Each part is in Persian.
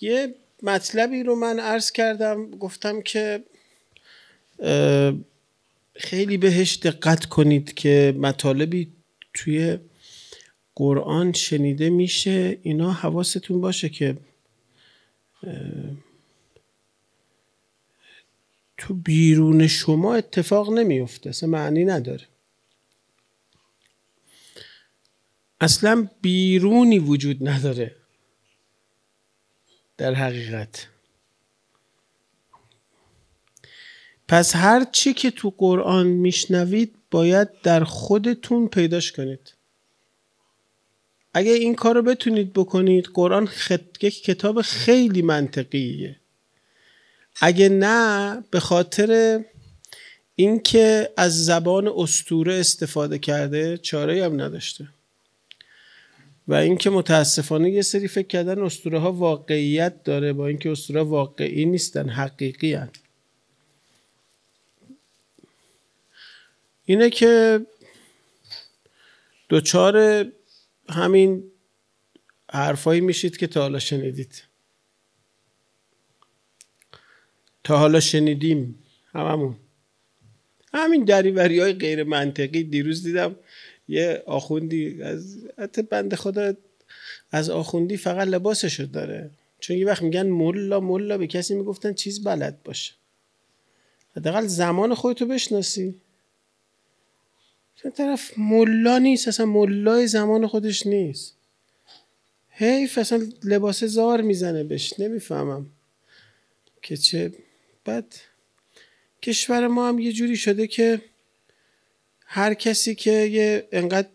یه مطلبی رو من عرض کردم گفتم که خیلی بهش دقت کنید که مطالبی توی قرآن شنیده میشه اینا حواستون باشه که تو بیرون شما اتفاق نمیفته اصلا معنی نداره اصلا بیرونی وجود نداره در حقیقت پس هر چی که تو قرآن میشنوید باید در خودتون پیداش کنید اگه این کار رو بتونید بکنید قرآن یک کتاب خیلی منطقیه اگه نه به خاطر اینکه از زبان استوره استفاده کرده چاره هم نداشته و اینکه متاسفانه یه سری فکر کردن اسطوره ها واقعیت داره با اینکه اسطوره واقعی نیستن حقیقی اینه که دوچار همین حرفایی میشید که تا حالا شنیدید تا حالا شنیدیم هممون همین دریوری های غیر منطقی دیروز دیدم یه آخوندی از حتی بند خدا از آخوندی فقط لباسشو داره چون یه وقت میگن ملا ملا به کسی میگفتن چیز بلد باشه حداقل زمان خودتو بشناسی چون طرف ملا نیست اصلا ملای زمان خودش نیست حیف اصلا لباس زار میزنه بهش نمیفهمم که چه بد کشور ما هم یه جوری شده که هر کسی که یه انقدر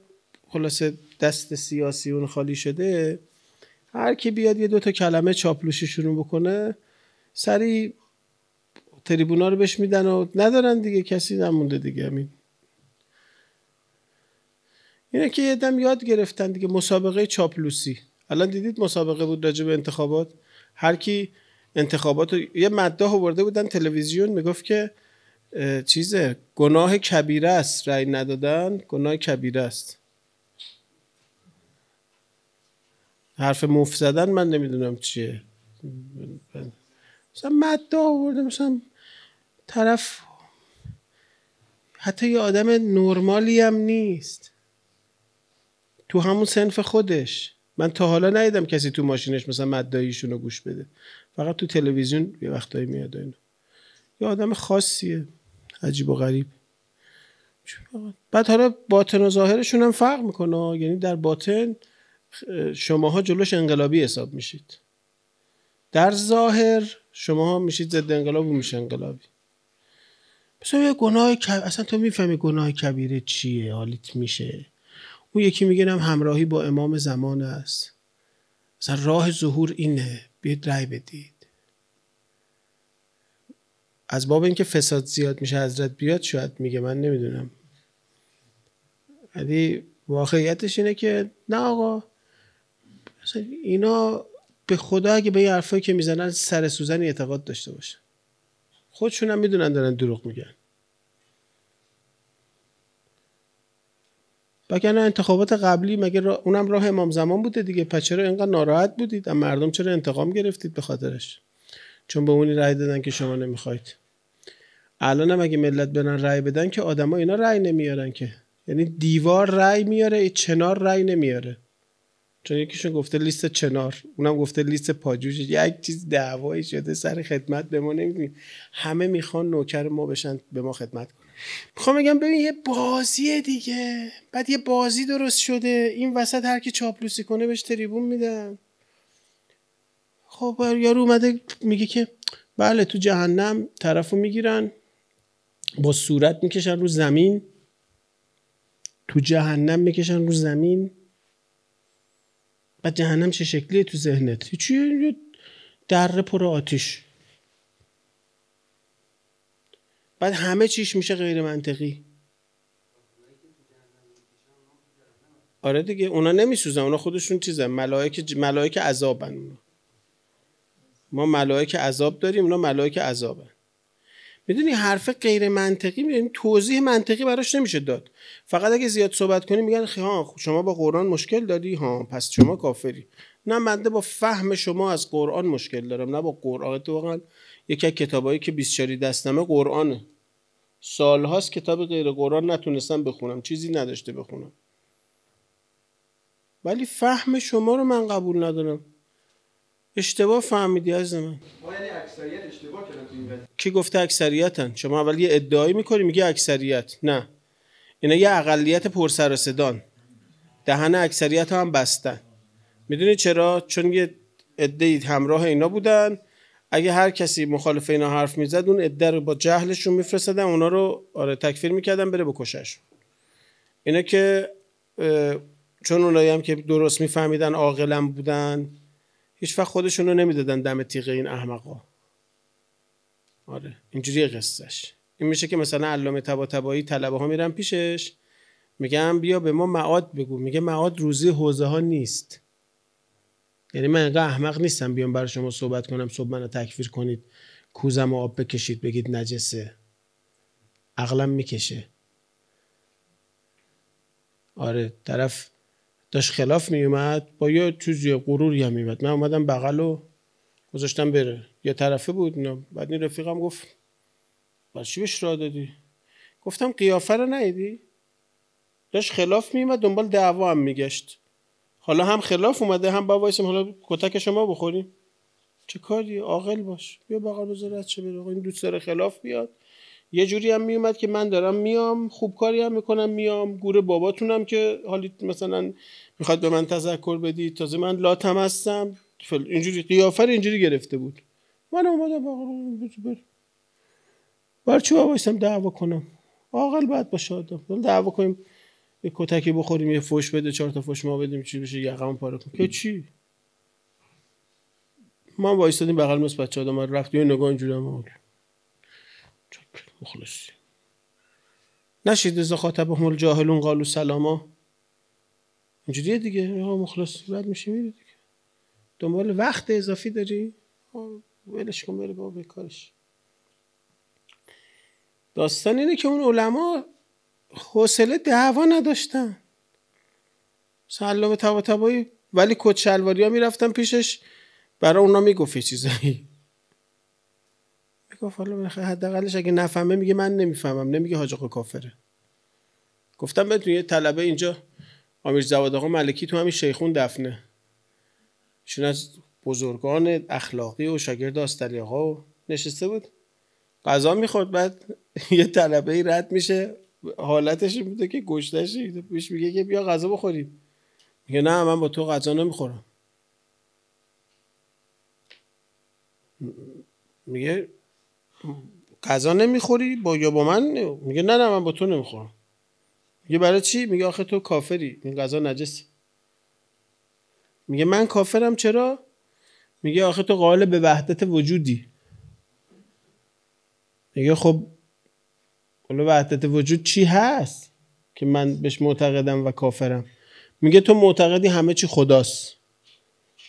خلاصه دست اون خالی شده هر کی بیاد یه دوتا کلمه چاپلوشی شروع بکنه سری تریبونا رو بهش میدن و ندارن دیگه کسی نمونده دیگه همین اینه که یه دم یاد گرفتن دیگه مسابقه چاپلوسی الان دیدید مسابقه بود راجع به انتخابات هر کی انتخابات رو یه مدده آورده بودن تلویزیون میگفت که چیزه گناه کبیره است رأی ندادن گناه کبیره است حرف مفت زدن من نمیدونم چیه مثلا مدا آورده مثلا طرف حتی یه آدم نرمالی هم نیست تو همون سنف خودش من تا حالا ندیدم کسی تو ماشینش مثلا مداییشون رو گوش بده فقط تو تلویزیون یه وقتایی میاد اینو یه آدم خاصیه عجیب و غریب بعد حالا باطن و ظاهرشون هم فرق میکنه یعنی در باطن شماها جلوش انقلابی حساب میشید در ظاهر شماها میشید ضد انقلاب و میشه انقلابی مثلا یه گناه کب... اصلا تو میفهمی گناه کبیره چیه حالیت میشه او یکی میگه هم همراهی با امام زمان است مثلا راه ظهور اینه بیاید رای بدید از باب اینکه فساد زیاد میشه حضرت بیاد شاید میگه من نمیدونم ولی واقعیتش اینه که نه آقا اینا به خدا اگه به این حرفایی که میزنن سر اعتقاد داشته باشن خودشون هم میدونن دارن دروغ میگن وگرنه انتخابات قبلی مگه اونم راه امام زمان بوده دیگه پس چرا اینقدر ناراحت بودید و مردم چرا انتقام گرفتید به خاطرش چون به اونی رای دادن که شما نمیخواید الان هم اگه ملت برن رای بدن که آدما اینا رای نمیارن که یعنی دیوار رای میاره چنار رای نمیاره چون یکیشون گفته لیست چنار اونم گفته لیست پاجوش یک چیز دعوایی شده سر خدمت به ما نمیدونیم همه میخوان نوکر ما بشن به ما خدمت کنن میخوام بگم ببین یه بازیه دیگه بعد یه بازی درست شده این وسط هر کی چاپلوسی کنه بهش تریبون میدن خب یارو اومده میگه که بله تو جهنم طرفو میگیرن با صورت میکشن رو زمین تو جهنم میکشن رو زمین بعد جهنم چه شکلیه تو ذهنت چیه در پر آتیش بعد همه چیش میشه غیر منطقی آره دیگه اونا نمیسوزن اونا خودشون چیزه ملائک ملائک عذابن اونا ما ملائک عذاب داریم اونا ملائک عذابن میدونی حرف غیر منطقی میدونی یعنی توضیح منطقی براش نمیشه داد فقط اگه زیاد صحبت کنی میگن ها خب شما با قرآن مشکل داری ها پس شما کافری نه منده با فهم شما از قرآن مشکل دارم نه با قرآن تو واقعا یکی از کتابایی که 24 دستمه قرآنه سالهاست کتاب غیر قرآن نتونستم بخونم چیزی نداشته بخونم ولی فهم شما رو من قبول ندارم اشتباه فهمیدی از من یعنی اشتباه کی گفته اکثریتن شما اول یه ادعایی میکنی میگی اکثریت نه اینا یه اقلیت سر و صدان دهن اکثریت هم بستن میدونی چرا چون یه عده همراه اینا بودن اگه هر کسی مخالف اینا حرف میزد اون عده رو با جهلشون میفرستادن اونا رو آره تکفیر میکردن بره بکشش اینا که چون اونایی هم که درست میفهمیدن عاقلم بودن هیچ وقت خودشون رو نمیدادن دم تیغ این احمقا آره اینجوری قصهش این میشه که مثلا علامه تبایی طلبه ها میرن پیشش میگم بیا به ما معاد بگو میگه معاد روزی حوزه ها نیست یعنی من اینقدر احمق نیستم بیام برای شما صحبت کنم صبح منو تکفیر کنید کوزم و آب بکشید بگید نجسه عقلم میکشه آره طرف داشت خلاف اومد با یه چیزی غروری هم میومد من اومدم بغل و گذاشتم بره یه طرفه بود اینا بعد این رفیقم گفت بر چی بهش را دادی گفتم قیافه رو نیدی؟ داشت خلاف اومد دنبال دعوا هم میگشت حالا هم خلاف اومده هم با وایسم حالا کتک شما بخوریم چه کاری عاقل باش بیا بغل بذار چه بره این دوست داره خلاف بیاد یه جوری هم میومد که من دارم میام خوب کاری هم میکنم میام گوره باباتونم که حالی مثلا میخواد به من تذکر بدی تازه من لاتم هستم اینجوری قیافر اینجوری گرفته بود من اومدم بر بر چی بایستم دعوا کنم آقل باید با آدم دعوا کنیم یه کتکی بخوریم یه فوش بده چهار تا فوش ما بدیم چی بشه یقم پاره کنیم که چی ما وایسادیم بغل مس چادم من رفت نگاه اینجوری هم مخلص نشید از هم الجاهلون قالو سلاما اینجوریه دیگه مخلص رد میشه میره دیگه دنبال وقت اضافی داری ولش کن بره با بکارش داستان اینه که اون علما حوصله دعوا نداشتن سلام تبا تبایی ولی کچلواری ها میرفتن پیشش برای اونا میگفت چیزایی گفت حالا حداقلش اگه نفهمه میگه من نمیفهمم نمیگه حاج کافره گفتم بهتون یه طلبه اینجا آمیر زواد آقا ملکی تو همین شیخون دفنه ایشون از بزرگان اخلاقی و شاگرد آستلی آقا نشسته بود غذا میخورد بعد یه طلبه ای رد میشه حالتش بوده که گشتش پیش میگه که بیا غذا بخوریم میگه نه من با تو غذا نمیخورم میگه غذا نمیخوری با یا با من میگه نه نه من با تو نمیخورم میگه برای چی میگه آخه تو کافری این غذا نجسی میگه من کافرم چرا میگه آخه تو قائل به وحدت وجودی میگه خب حالا وحدت وجود چی هست که من بهش معتقدم و کافرم میگه تو معتقدی همه چی خداست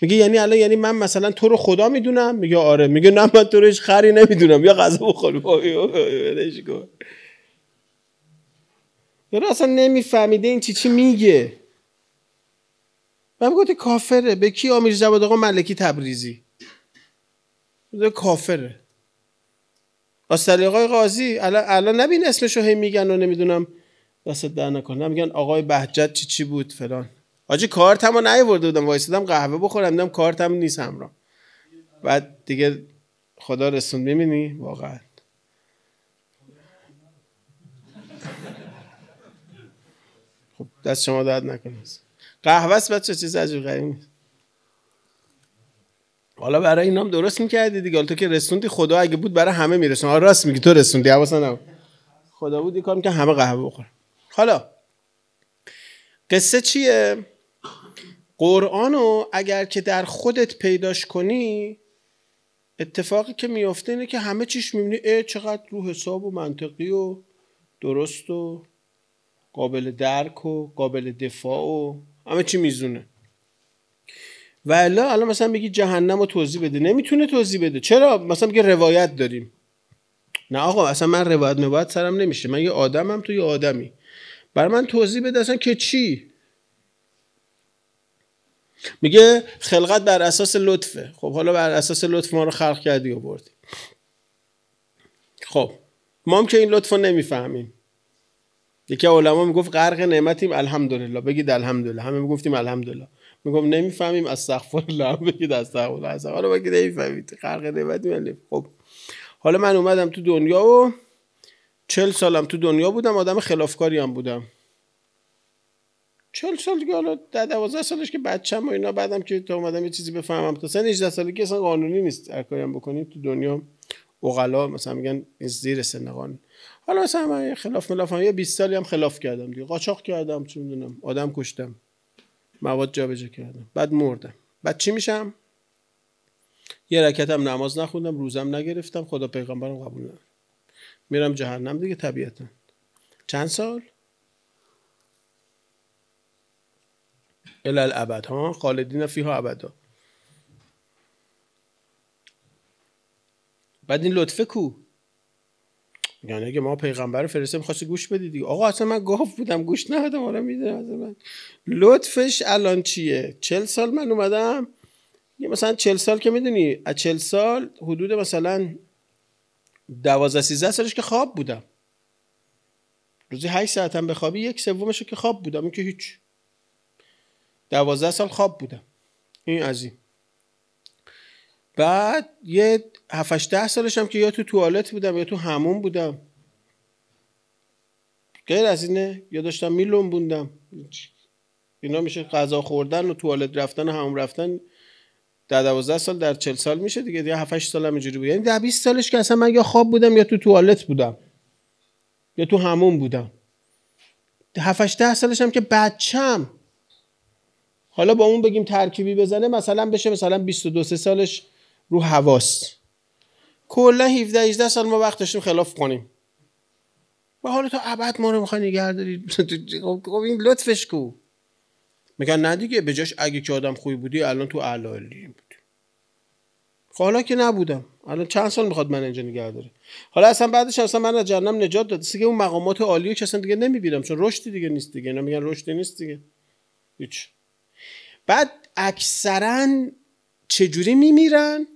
میگه یعنی الان یعنی من مثلا تو رو خدا میدونم میگه آره میگه نه من تو رو هیچ خری نمیدونم یا غذا بخور ولش اصلا نمیفهمیده این چی چی میگه من تو کافره به کی آمیر زباد آقا ملکی تبریزی کافره آستالی آقای قاضی الان الان نبین اسمشو هی میگن و نمیدونم دست در نکنم میگن آقای بهجت چی چی بود فلان آجی کارتمو نیورده بودم وایسادم قهوه بخورم دیدم کارتم نیست همراه بعد دیگه خدا رسون میبینی واقعا خب دست شما داد نکنه قهوه است بچه چیز عجیب غریب نیست حالا برای اینام درست میکردی دیگه حالا تو که رسوندی خدا اگه بود برای همه میرسون آره راست میگی تو رسوندی خدا بود کار که همه قهوه بخورن حالا قصه چیه قرآنو اگر که در خودت پیداش کنی اتفاقی که میفته اینه که همه چیش میبینی اه چقدر رو حساب و منطقی و درست و قابل درک و قابل دفاع و همه چی میزونه و الان مثلا بگی جهنم رو توضیح بده نمیتونه توضیح بده چرا مثلا بگه روایت داریم نه آقا اصلا من روایت نباید سرم نمیشه من یه آدمم تو یه آدمی برای من توضیح بده اصلا که چی میگه خلقت بر اساس لطفه خب حالا بر اساس لطف ما رو خلق کردی و بردی خب ما هم که این لطف رو نمیفهمیم یکی علما میگفت غرق نعمتیم الحمدلله بگید الحمدلله همه میگفتیم الحمدلله میگم نمیفهمیم از الله بگید از الله حالا بگید نمیفهمید غرق نعمتیم خب حالا من اومدم تو دنیا و چل سالم تو دنیا بودم آدم خلافکاری هم بودم چهل سال دیگه حالا در دوازده سالش که بچم و اینا بعدم که تا اومدم یه چیزی بفهمم تا سن سالی سالگی اصلا قانونی نیست هر کاری هم بکنید تو دنیا اوغلا مثلا میگن این زیر سن قانون حالا مثلا من خلاف ملافم یه 20 سالی هم خلاف کردم دیگه قاچاق کردم چون میدونم آدم کشتم مواد جابجا کردم بعد مردم بعد چی میشم یه رکتم نماز نخوندم روزم نگرفتم خدا پیغمبرم قبول نداره میرم جهنم دیگه طبیعتا چند سال الالعبد ها خالدین فیها ابدا بعد این لطفه کو یعنی اگه ما پیغمبر فرسته میخواستی گوش بدی دیگه آقا اصلا من گاف بودم گوش ندادم میده میده من لطفش الان چیه چل سال من اومدم یه مثلا چل سال که میدونی از چل سال حدود مثلا دوازده سیزده سالش که خواب بودم روزی هشت ساعتم به خوابی یک سومش که خواب بودم این که هیچ دوازده سال خواب بودم این از این بعد یه هفتش ده سالشم که یا تو توالت بودم یا تو همون بودم غیر از اینه یا داشتم میلون بودم. اینا میشه غذا خوردن و توالت رفتن و همون رفتن در دوازده سال در چل سال میشه دیگه دیگه هفتش سال هم اینجوری بود یعنی در 20 سالش که اصلا من یا خواب بودم یا تو توالت بودم یا تو همون بودم هفتش ده سالشم که بچم حالا با اون بگیم ترکیبی بزنه مثلا بشه مثلا 22 سالش رو حواس کلا 17 18 سال ما وقت داشتیم خلاف کنیم و حالا تا ابد ما رو میخوای نگه خب،, خب این لطفش کو میگن نه دیگه جاش اگه که آدم خوبی بودی الان تو اعلی بود خب، حالا که نبودم الان چند سال میخواد من اینجا نگه حالا اصلا بعدش اصلا من از جهنم نجات داد دیگه اون مقامات عالی که اصلا دیگه نمیبینم چون رشدی دیگه نیست دیگه اینا میگن رشدی نیست دیگه هیچ بعد اکثرا چجوری میمیرن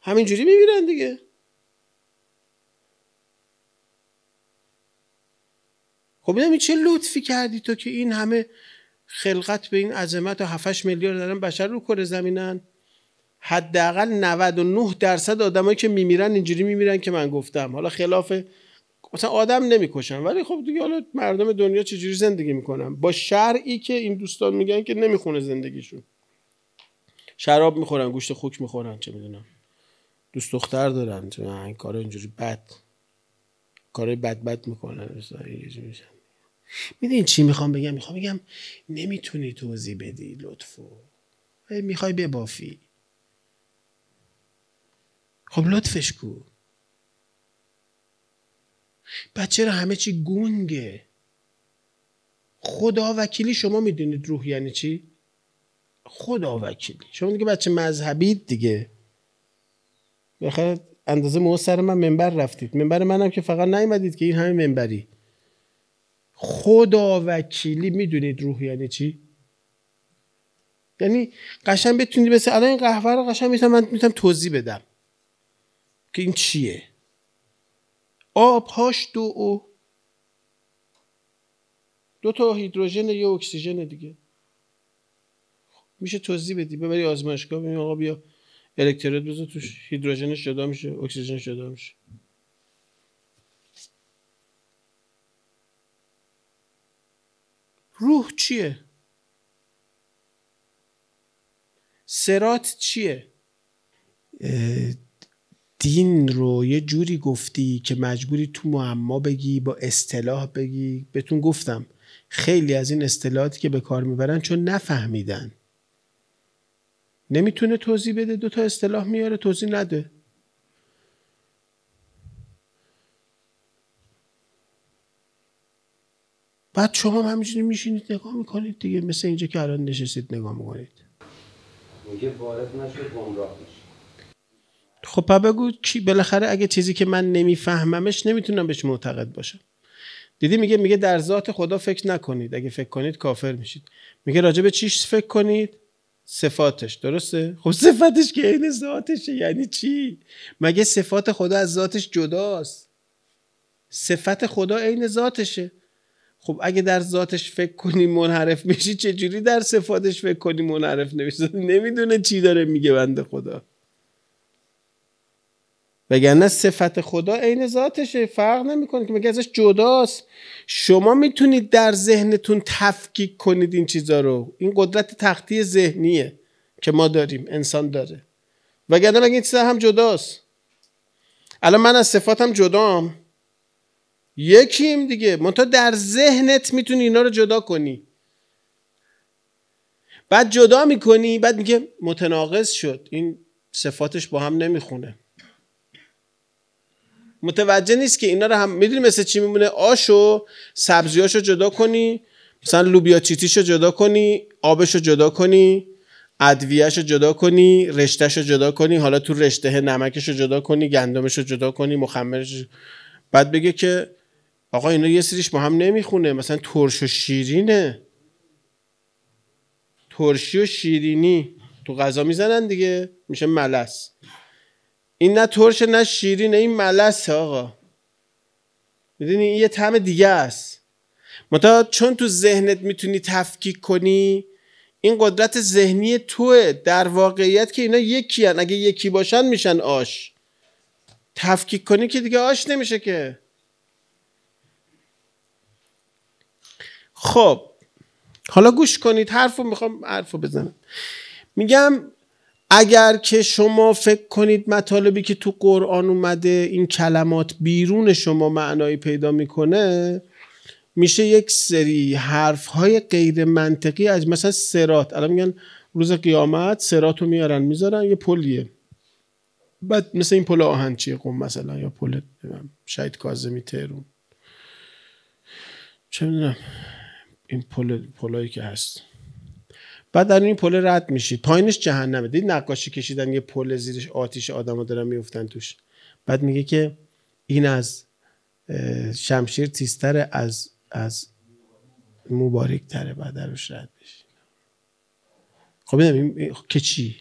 همینجوری میمیرن دیگه خب این چه لطفی کردی تو که این همه خلقت به این عظمت و 7 میلیارد دارن بشر رو کره زمینن حداقل 99 درصد آدمایی که میمیرن اینجوری میمیرن که من گفتم حالا خلاف مثلا آدم نمیکشن ولی خب دیگه حالا مردم دنیا چجوری زندگی میکنن با شرعی که این دوستان میگن که نمیخونه زندگیشون شراب میخورن گوشت خوک میخورن چه میدونم دوست دختر دارن این کار اینجوری بد کارای بد بد میکنن میدونی چی میخوام بگم میخوام بگم نمیتونی توضیح بدی لطفو میخوای ببافی خب لطفش کو بچه را همه چی گنگه خدا وکیلی شما میدونید روح یعنی چی خدا وکیلی شما دیگه بچه مذهبید دیگه بخیر اندازه مو سر من منبر رفتید منبر منم که فقط نیومدید که این همه منبری خدا وکیلی میدونید روح یعنی چی یعنی قشن بتونید بس الان این قهوه رو قشن میتونم توضیح بدم که این چیه آبهاش دو او دو تا هیدروژن یه اکسیژن دیگه میشه توضیح بدی ببری آزمایشگاه ببین آقا بیا الکترود بزن توش هیدروژنش جدا میشه اکسیژنش جدا میشه روح چیه سرات چیه دین رو یه جوری گفتی که مجبوری تو معما بگی با اصطلاح بگی بهتون گفتم خیلی از این اصطلاحاتی که به کار میبرن چون نفهمیدن نمیتونه توضیح بده دو تا اصطلاح میاره توضیح نده بعد شما همینجوری میشینید نگاه میکنید دیگه مثل اینجا که الان نشستید نگاه میکنید میگه وارد نشد گمراه خب پا بگو چی بالاخره اگه چیزی که من نمیفهممش نمیتونم بهش معتقد باشم دیدی میگه میگه در ذات خدا فکر نکنید اگه فکر کنید کافر میشید میگه راجع به چیش فکر کنید صفاتش درسته خب صفاتش که عین ذاتشه یعنی چی مگه صفات خدا از ذاتش جداست صفت خدا عین ذاتشه خب اگه در ذاتش فکر کنی منحرف میشی چجوری در صفاتش فکر کنی منحرف نمیشه نمیدونه چی داره میگه بنده خدا وگرنه صفت خدا عین ذاتشه فرق نمیکنه که مگه ازش جداست شما میتونید در ذهنتون تفکیک کنید این چیزا رو این قدرت تختی ذهنیه که ما داریم انسان داره وگرنه مگه این چیزا هم جداست الان من از صفاتم جدام یکیم دیگه منتها در ذهنت میتونی اینا رو جدا کنی بعد جدا میکنی بعد میگه متناقض شد این صفاتش با هم نمیخونه متوجه نیست که اینا رو هم میدونی مثل چی میمونه آشو سبزیاشو جدا کنی مثلا لوبیا چیتیشو جدا کنی آبشو جدا کنی ادویهش رو جدا کنی رشتهش رو جدا کنی حالا تو رشته نمکش رو جدا کنی گندمش جدا کنی مخمرش بعد بگه که آقا اینا یه سریش با هم نمیخونه مثلا ترش و شیرینه ترشی و شیرینی تو غذا میزنن دیگه میشه ملس این نه ترش نه شیرینه این ملس آقا میدونی این یه طعم دیگه است متا چون تو ذهنت میتونی تفکیک کنی این قدرت ذهنی توه در واقعیت که اینا یکی هن. اگه یکی باشن میشن آش تفکیک کنی که دیگه آش نمیشه که خب حالا گوش کنید حرفو میخوام حرفو بزنم میگم اگر که شما فکر کنید مطالبی که تو قرآن اومده این کلمات بیرون شما معنایی پیدا میکنه میشه یک سری حرف های غیر منطقی از مثلا سرات الان میگن روز قیامت سرات رو میارن میذارن یه پلیه بعد مثل این پل آهنچی قوم مثلا یا پل شهید کازمی تهرون چه میدونم این پل پلایی که هست بعد در این پل رد میشی پایینش جهنمه دید نقاشی کشیدن یه پل زیرش آتیش ها دارن میفتن توش بعد میگه که این از شمشیر تیزتره از از مبارک تره بعد درش رد میشی خب این خب که چی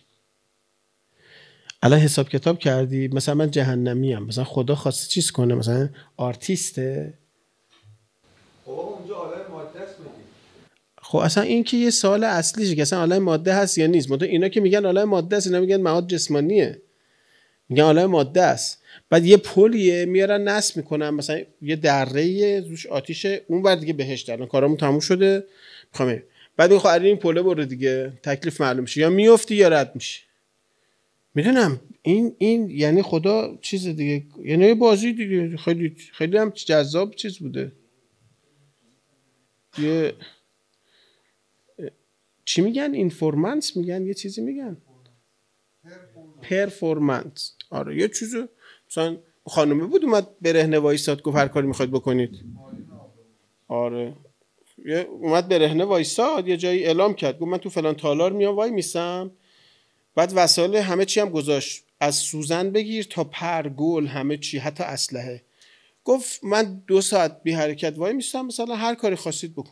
الان حساب کتاب کردی مثلا من جهنمی هم مثلا خدا خواسته چیز کنه مثلا آرتیسته خب اصلا این که یه سال اصلیشه که اصلا عالم ماده هست یا نیست مثلا اینا که میگن عالم ماده است اینا میگن مواد جسمانیه میگن عالم ماده است بعد یه پلیه میارن نصب میکنن مثلا یه دره روش آتیشه اون بعد دیگه بهش دارن کارمون تموم شده میخوام بعد میخوا خب این پله برو دیگه تکلیف معلوم میشه یا میفتی یا رد میشه میدونم این این یعنی خدا چیز دیگه یعنی بازی دیگه خیلی خیلی هم جذاب چیز بوده یه چی میگن اینفورمنس میگن یه چیزی میگن پرفورمنس آره یه چیز مثلا خانومه بود اومد برهنه وایساد گفت هر کاری میخواید بکنید آره یه اومد برهنه وایساد یه جایی اعلام کرد گفت من تو فلان تالار میام وای میسم بعد وسایل همه چی هم گذاشت از سوزن بگیر تا پرگل همه چی حتی اسلحه گفت من دو ساعت بی حرکت وای میسم مثلا هر کاری خواستید بکن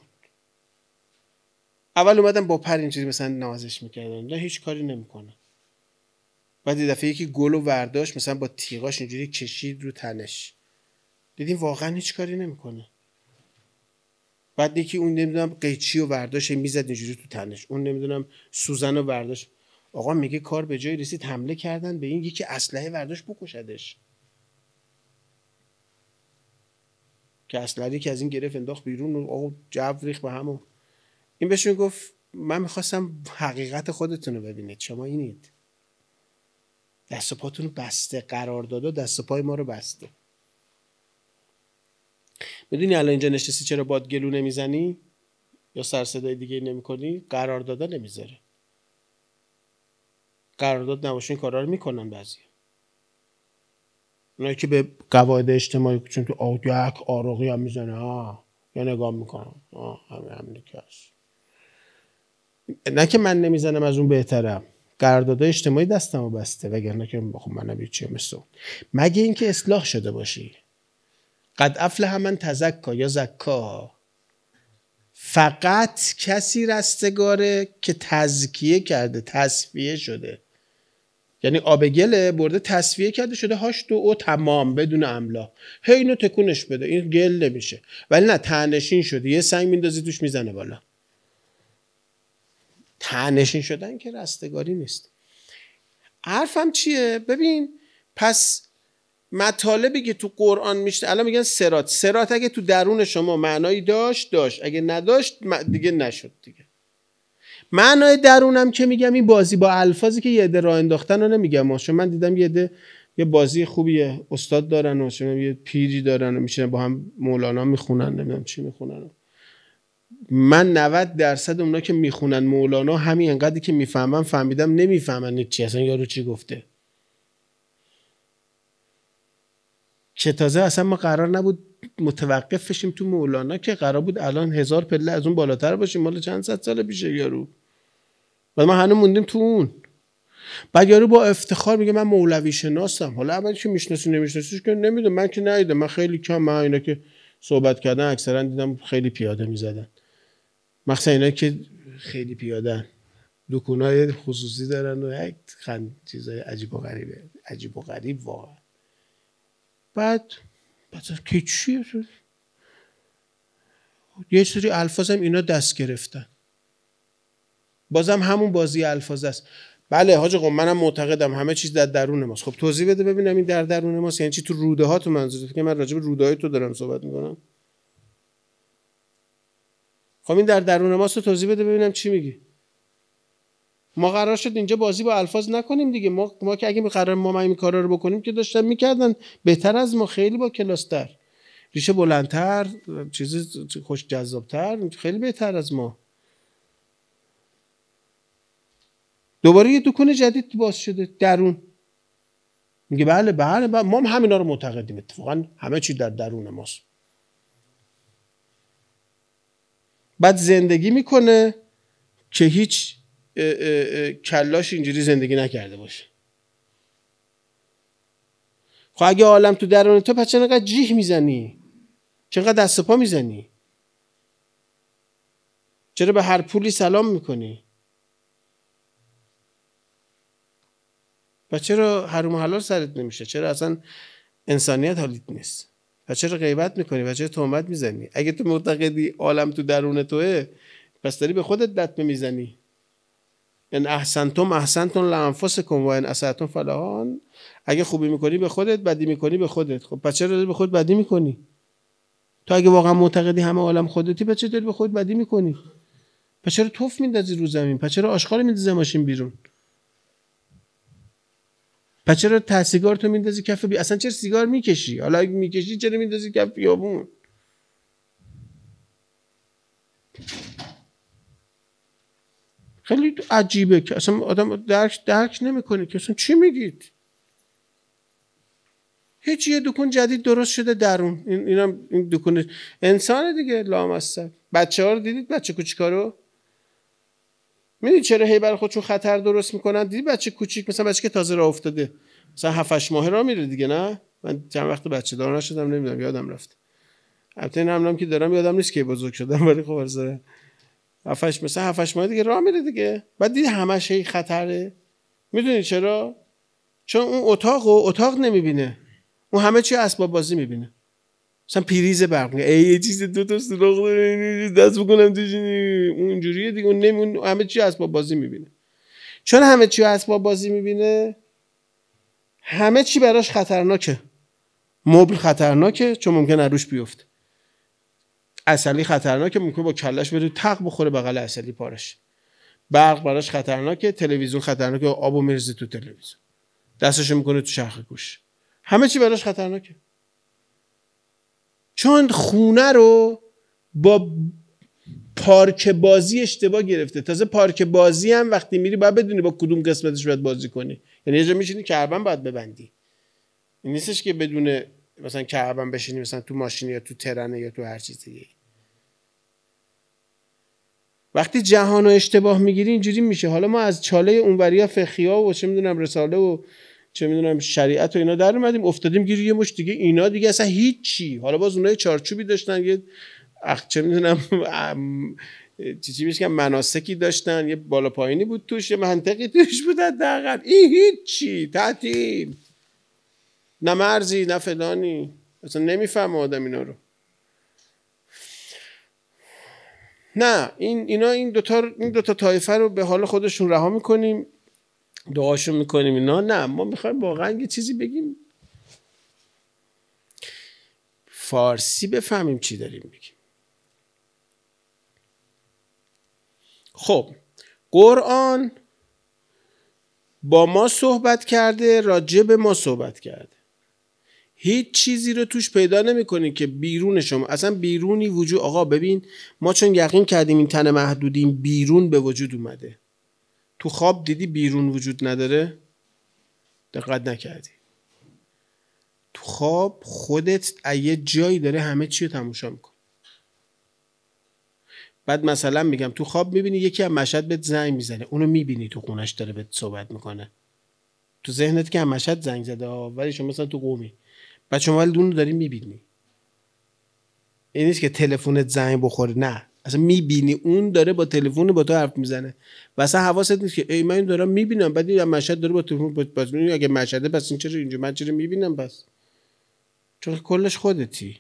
اول اومدن با پر این مثلا نازش میکردن نه هیچ کاری نمیکنه بعد دفعه یکی گل و ورداشت مثلا با تیغاش اینجوری کشید رو تنش دیدیم واقعا هیچ کاری نمیکنه بعد یکی اون نمیدونم قیچی و ورداش میزد اینجوری تو تنش اون نمیدونم سوزن و ورداش آقا میگه کار به جای رسید حمله کردن به این یکی اسلحه ورداش بکشدش که اسلحه که از این گرفت انداخت بیرون و آقا جو ریخ به همون این بهشون گفت من میخواستم حقیقت خودتون رو ببینید شما اینید دست و پاتون بسته قرار داده دست و پای ما رو بسته میدونی الان اینجا نشستی چرا باد گلو نمیزنی یا سر صدای دیگه نمی کنی قرار داده نمیذاره قرارداد نباشه این کارا رو میکنن بعضی اونایی که به قواعد اجتماعی چون تو آدیک آراغی هم میزنه ها یا نگاه میکنن آه همه همینه نه که من نمیزنم از اون بهترم قرارداد اجتماعی دستم و بسته وگرنه که خب چیه مثل مگه اینکه اصلاح شده باشی قد افله من تزکا یا زکا فقط کسی رستگاره که تزکیه کرده تصفیه شده یعنی آب گله برده تصفیه کرده شده هاش دو او تمام بدون املا هی اینو تکونش بده این گل نمیشه ولی نه تنشین شده یه سنگ میندازی توش میزنه بالا تنشین شدن که رستگاری نیست حرفم چیه ببین پس مطالبی که تو قرآن میشه الان میگن سرات سرات اگه تو درون شما معنایی داشت داشت اگه نداشت دیگه نشد دیگه معنای درونم که میگم این بازی با الفاظی که یده راه انداختن رو نمیگم چون من دیدم یده یه بازی خوبیه استاد دارن و یه پیری دارن و با هم مولانا میخونن نمیدونم چی میخونن من 90 درصد اونا که میخونن مولانا همین انقدری که میفهمم فهمیدم نمیفهمن چی اصلا یارو چی گفته که تازه اصلا ما قرار نبود متوقف بشیم تو مولانا که قرار بود الان هزار پله از اون بالاتر باشیم مال چند صد سال پیشه یارو بعد ما هنوز موندیم تو اون بعد یارو با افتخار میگه من مولوی شناسم حالا اول که میشناسی نمیشناسیش که نمیدونم من که نیدم من خیلی کم من اینا که صحبت کردن اکثرا دیدم خیلی پیاده میزدن مخصوصا اینا که خیلی پیادن دکونای خصوصی دارن و یک خند چیزای عجیب و غریبه عجیب و غریب واقعا بعد بعد که یه سری الفاظ هم اینا دست گرفتن بازم همون بازی الفاظ است بله حاج قم خب منم معتقدم همه چیز در درون ماست خب توضیح بده ببینم این در درون ماست یعنی چی تو روده ها تو منظورت که من راجع به روده های تو دارم صحبت میکنم خب این در درون ماست رو توضیح بده ببینم چی میگی ما قرار شد اینجا بازی با الفاظ نکنیم دیگه ما, ما که اگه قرار ما این کارا رو بکنیم که داشتن میکردن بهتر از ما خیلی با کلاستر ریشه بلندتر چیز خوش جذابتر خیلی بهتر از ما دوباره یه دکون جدید باز شده درون میگه بله،, بله بله, ما هم همینا رو معتقدیم اتفاقا همه چی در درون ماست بعد زندگی میکنه که هیچ کلاش اینجوری زندگی نکرده باشه خب اگه عالم تو درون تو پس چنقدر جیه میزنی چقدر دست پا میزنی چرا به هر پولی سلام میکنی و چرا حروم حلال سرت نمیشه چرا اصلا انسانیت حالیت نیست و چرا غیبت میکنی و چرا تهمت میزنی اگه تو معتقدی عالم تو درون توه پس داری به خودت لطمه میزنی ان احسنتم احسنتم لانفسکم و ان اساتم فلاحان اگه خوبی میکنی به خودت بدی میکنی به خودت خب پس چرا به خود بدی میکنی تو اگه واقعا معتقدی همه عالم خودتی پس چرا به خود بدی میکنی پس چرا توف میندازی رو زمین پس چرا آشغال میندازی ماشین بیرون پس چرا ته سیگار تو میندازی کف بی اصلا چرا سیگار میکشی حالا اگه میکشی چرا میندازی کف بیابون خیلی عجیبه که اصلا آدم درک درک نمیکنه که اصلا چی میگید هیچ یه دکون جدید درست شده درون این اینم این دکون انسان دیگه لامصب بچه ها رو دیدید بچه کوچیکا رو میدونی چرا هی برای خودشون خطر درست میکنن دیدی بچه کوچیک مثلا بچه که تازه راه افتاده مثلا 7 ماه راه میره دیگه نه من چند وقت بچه دار نشدم نمیدونم یادم رفت البته این هم که دارم یادم نیست که بزرگ شدم ولی خب البته هفتش مثلا هفتش ماه دیگه راه میره دیگه بعد دیدی همش هی خطره میدونی چرا چون اون اتاق و اتاق نمیبینه اون همه چی اسباب بازی میبینه مثلا پریز برق ای یه چیز دو تا سوراخ دست بکنم توش اونجوریه دیگه اون نمی همه چی اسباب بازی میبینه چون همه چی اسباب بازی میبینه همه چی براش خطرناکه مبل خطرناکه چون ممکنه روش بیفته اصلی خطرناکه ممکنه با کلش بره تق بخوره بغل اصلی پارش برق براش خطرناکه تلویزیون خطرناکه آب و مرزه تو تلویزیون دستش میکنه تو شرخ گوش همه چی براش خطرناکه چون خونه رو با پارک بازی اشتباه گرفته تازه پارک بازی هم وقتی میری باید بدونی با کدوم قسمتش باید بازی کنی یعنی یه جا میشینی کربن باید ببندی این نیستش که بدون مثلا کربن بشینی مثلا تو ماشین یا تو ترن یا تو هر چیز دیگه وقتی جهان رو اشتباه میگیری اینجوری میشه حالا ما از چاله اونوریا فخیا و چه میدونم رساله و چه میدونم شریعت و اینا در اومدیم افتادیم گیر یه مش دیگه اینا دیگه اصلا هیچی حالا باز اونای چارچوبی داشتن یه اخ چه میدونم چی چی که مناسکی داشتن یه بالا پایینی بود توش یه منطقی توش بود حداقل این هیچی تعطیل نه مرزی نه فلانی اصلا نمیفهم آدم اینا رو نه این اینا این دوتا این دوتا طایفه رو به حال خودشون رها میکنیم دعاشو میکنیم اینا نه ما میخوایم واقعا یه چیزی بگیم فارسی بفهمیم چی داریم بگیم خب قرآن با ما صحبت کرده راجع به ما صحبت کرده هیچ چیزی رو توش پیدا نمیکنید که بیرون شما اصلا بیرونی وجود آقا ببین ما چون یقین کردیم این تن محدودیم بیرون به وجود اومده تو خواب دیدی بیرون وجود نداره دقت نکردی تو خواب خودت یه جایی داره همه چی رو تماشا میکن بعد مثلا میگم تو خواب میبینی یکی از مشهد بهت زنگ میزنه اونو میبینی تو خونش داره بهت صحبت میکنه تو ذهنت که هم مشهد زنگ زده ولی شما مثلا تو قومی بعد شما ولی دونو داری میبینی این نیست که تلفنت زنگ بخوره نه اصلا میبینی اون داره با تلفن با تو حرف میزنه و اصلا حواست نیست که ای من دارم میبینم بعد این مشهد داره با تلفن باز اگه مشهده پس این چرا اینجا من چرا میبینم بس. چون کلش خودتی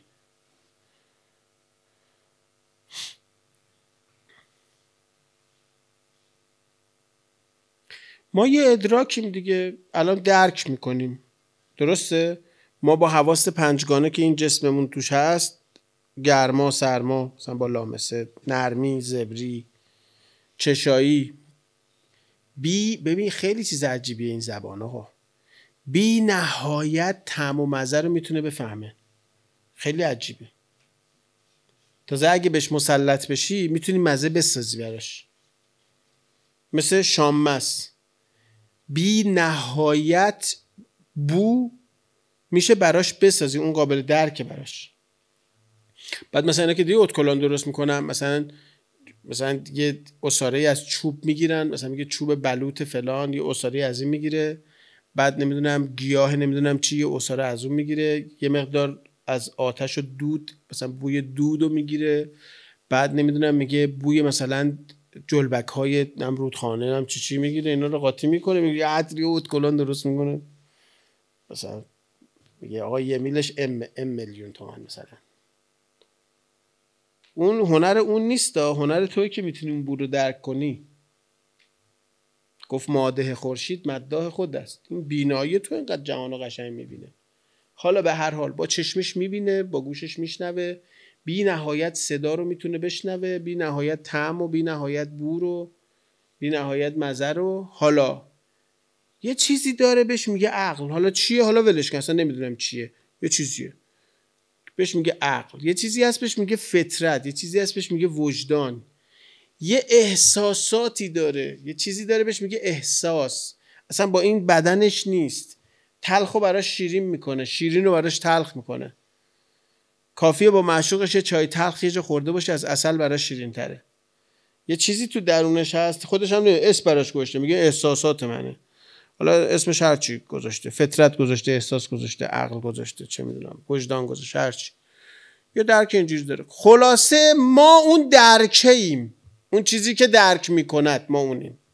ما یه ادراکیم دیگه الان درک میکنیم درسته ما با حواست پنجگانه که این جسممون توش هست گرما سرما مثلا با لامسه نرمی زبری چشایی بی ببین خیلی چیز عجیبیه این زبان ها بی نهایت طعم و مزه رو میتونه بفهمه خیلی عجیبه تازه اگه بهش مسلط بشی میتونی مزه بسازی براش مثل شاممس بی نهایت بو میشه براش بسازی اون قابل درکه براش بعد مثلا اینا که دیگه اتکلان درست میکنم مثلا مثلا یه اساره از چوب میگیرن مثلا میگه چوب بلوط فلان یه اساره از این میگیره بعد نمیدونم گیاه نمیدونم چی یه اساره از اون میگیره یه مقدار از آتش و دود مثلا بوی دود رو میگیره بعد نمیدونم میگه بوی مثلا جلبک های نم رودخانه هم چی چی میگیره اینا رو قاطی میکنه میگه عطری و اتکلان درست میکنه مثلا میگه آقا یه میلش ام ام میلیون تومن مثلا اون هنر اون نیست هنر توی که میتونی اون بور رو درک کنی گفت ماده خورشید مداح خود است این بینایی تو اینقدر جهان رو قشنگ میبینه حالا به هر حال با چشمش میبینه با گوشش میشنوه بی نهایت صدا رو میتونه بشنوه بی نهایت طعم و بی نهایت بور و بی نهایت مزه رو حالا یه چیزی داره بهش میگه عقل حالا چیه حالا ولش کن اصلا نمیدونم چیه یه چیزیه بهش میگه عقل یه چیزی هست بهش میگه فطرت یه چیزی هست بهش میگه وجدان یه احساساتی داره یه چیزی داره بهش میگه احساس اصلا با این بدنش نیست تلخ رو براش شیرین میکنه شیرین رو براش تلخ میکنه کافیه با معشوقش یه چای تلخ یه خورده باشه از اصل براش شیرین تره یه چیزی تو درونش هست خودش هم اس براش گوشته میگه احساسات منه حالا اسمش هر چی گذاشته فطرت گذاشته احساس گذاشته عقل گذاشته چه میدونم وجدان گذاشته هر چی یا درک اینجوری داره خلاصه ما اون درکه ایم اون چیزی که درک میکند ما اونیم